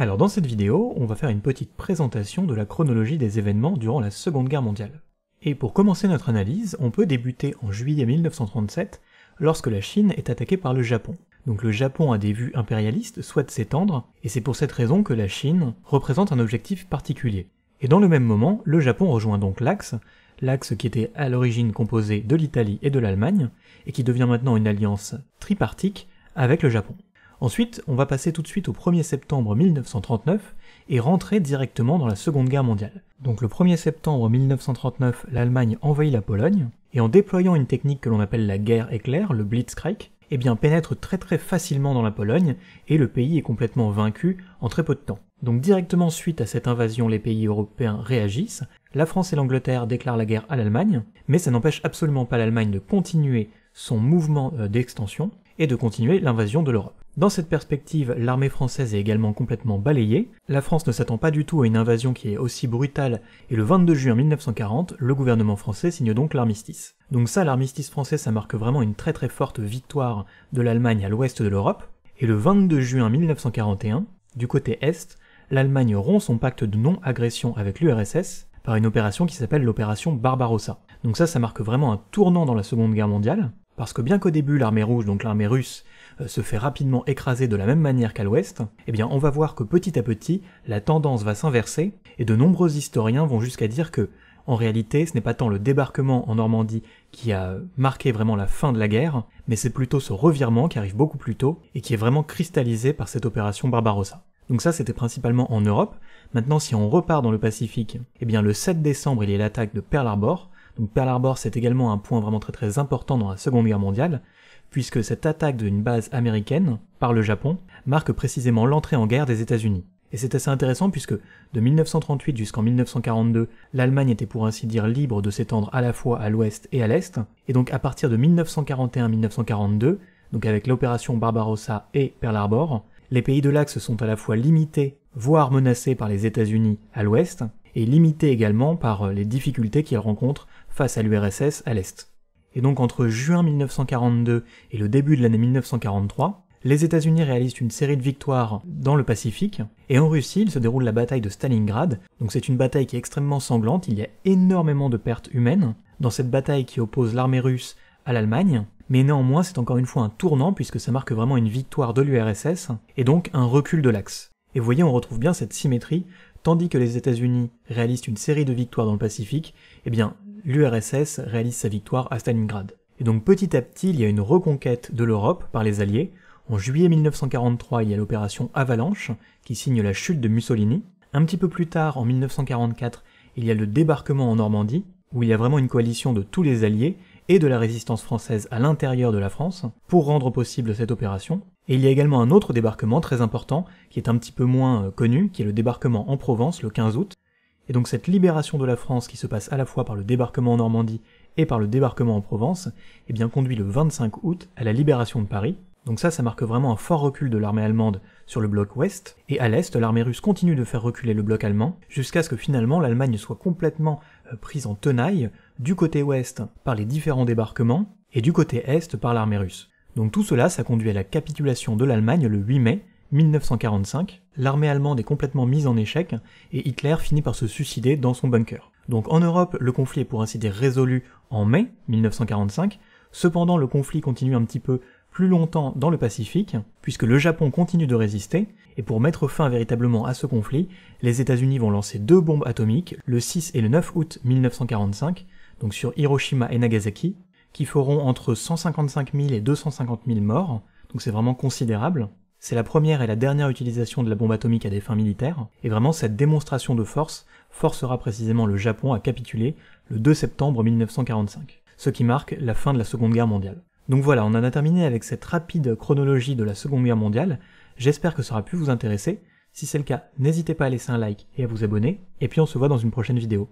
Alors dans cette vidéo, on va faire une petite présentation de la chronologie des événements durant la Seconde Guerre mondiale. Et pour commencer notre analyse, on peut débuter en juillet 1937, lorsque la Chine est attaquée par le Japon. Donc le Japon a des vues impérialistes, souhaite s'étendre, et c'est pour cette raison que la Chine représente un objectif particulier. Et dans le même moment, le Japon rejoint donc l'Axe, l'Axe qui était à l'origine composé de l'Italie et de l'Allemagne, et qui devient maintenant une alliance tripartique avec le Japon. Ensuite, on va passer tout de suite au 1er septembre 1939 et rentrer directement dans la Seconde Guerre mondiale. Donc le 1er septembre 1939, l'Allemagne envahit la Pologne et en déployant une technique que l'on appelle la guerre éclair, le Blitzkrieg, eh bien pénètre très très facilement dans la Pologne et le pays est complètement vaincu en très peu de temps. Donc directement suite à cette invasion, les pays européens réagissent, la France et l'Angleterre déclarent la guerre à l'Allemagne, mais ça n'empêche absolument pas l'Allemagne de continuer son mouvement euh, d'extension et de continuer l'invasion de l'Europe. Dans cette perspective, l'armée française est également complètement balayée, la France ne s'attend pas du tout à une invasion qui est aussi brutale, et le 22 juin 1940, le gouvernement français signe donc l'armistice. Donc ça, l'armistice français, ça marque vraiment une très très forte victoire de l'Allemagne à l'ouest de l'Europe, et le 22 juin 1941, du côté est, l'Allemagne rompt son pacte de non-agression avec l'URSS, par une opération qui s'appelle l'opération Barbarossa. Donc ça, ça marque vraiment un tournant dans la Seconde Guerre mondiale, parce que bien qu'au début l'armée rouge, donc l'armée russe, euh, se fait rapidement écraser de la même manière qu'à l'ouest, eh bien on va voir que petit à petit, la tendance va s'inverser, et de nombreux historiens vont jusqu'à dire que, en réalité, ce n'est pas tant le débarquement en Normandie qui a marqué vraiment la fin de la guerre, mais c'est plutôt ce revirement qui arrive beaucoup plus tôt, et qui est vraiment cristallisé par cette opération Barbarossa. Donc ça, c'était principalement en Europe. Maintenant, si on repart dans le Pacifique, eh bien le 7 décembre, il y a l'attaque de Pearl Harbor, donc Pearl Harbor, c'est également un point vraiment très très important dans la Seconde Guerre mondiale, puisque cette attaque d'une base américaine par le Japon marque précisément l'entrée en guerre des États-Unis. Et c'est assez intéressant puisque de 1938 jusqu'en 1942, l'Allemagne était pour ainsi dire libre de s'étendre à la fois à l'ouest et à l'est, et donc à partir de 1941-1942, donc avec l'opération Barbarossa et Pearl Harbor, les pays de l'Axe sont à la fois limités, voire menacés par les États-Unis à l'ouest, et limitée également par euh, les difficultés qu'il rencontre face à l'URSS à l'Est. Et donc entre juin 1942 et le début de l'année 1943, les États-Unis réalisent une série de victoires dans le Pacifique, et en Russie, il se déroule la bataille de Stalingrad. Donc c'est une bataille qui est extrêmement sanglante, il y a énormément de pertes humaines dans cette bataille qui oppose l'armée russe à l'Allemagne, mais néanmoins c'est encore une fois un tournant puisque ça marque vraiment une victoire de l'URSS, et donc un recul de l'axe. Et vous voyez, on retrouve bien cette symétrie Tandis que les États-Unis réalisent une série de victoires dans le Pacifique, eh bien, l'URSS réalise sa victoire à Stalingrad. Et donc petit à petit, il y a une reconquête de l'Europe par les Alliés. En juillet 1943, il y a l'opération Avalanche, qui signe la chute de Mussolini. Un petit peu plus tard, en 1944, il y a le débarquement en Normandie, où il y a vraiment une coalition de tous les Alliés, et de la résistance française à l'intérieur de la France pour rendre possible cette opération. Et il y a également un autre débarquement très important qui est un petit peu moins euh, connu, qui est le débarquement en Provence le 15 août. Et donc cette libération de la France qui se passe à la fois par le débarquement en Normandie et par le débarquement en Provence, eh bien conduit le 25 août à la libération de Paris, donc ça, ça marque vraiment un fort recul de l'armée allemande sur le bloc ouest, et à l'est, l'armée russe continue de faire reculer le bloc allemand, jusqu'à ce que finalement l'Allemagne soit complètement euh, prise en tenaille du côté ouest par les différents débarquements, et du côté est par l'armée russe. Donc tout cela, ça conduit à la capitulation de l'Allemagne le 8 mai 1945, l'armée allemande est complètement mise en échec, et Hitler finit par se suicider dans son bunker. Donc en Europe, le conflit est pour ainsi dire résolu en mai 1945, cependant le conflit continue un petit peu plus longtemps dans le Pacifique, puisque le Japon continue de résister, et pour mettre fin véritablement à ce conflit, les États-Unis vont lancer deux bombes atomiques le 6 et le 9 août 1945, donc sur Hiroshima et Nagasaki, qui feront entre 155 000 et 250 000 morts, donc c'est vraiment considérable. C'est la première et la dernière utilisation de la bombe atomique à des fins militaires, et vraiment cette démonstration de force forcera précisément le Japon à capituler le 2 septembre 1945, ce qui marque la fin de la Seconde Guerre mondiale. Donc voilà, on en a terminé avec cette rapide chronologie de la Seconde Guerre mondiale. J'espère que ça aura pu vous intéresser. Si c'est le cas, n'hésitez pas à laisser un like et à vous abonner, et puis on se voit dans une prochaine vidéo.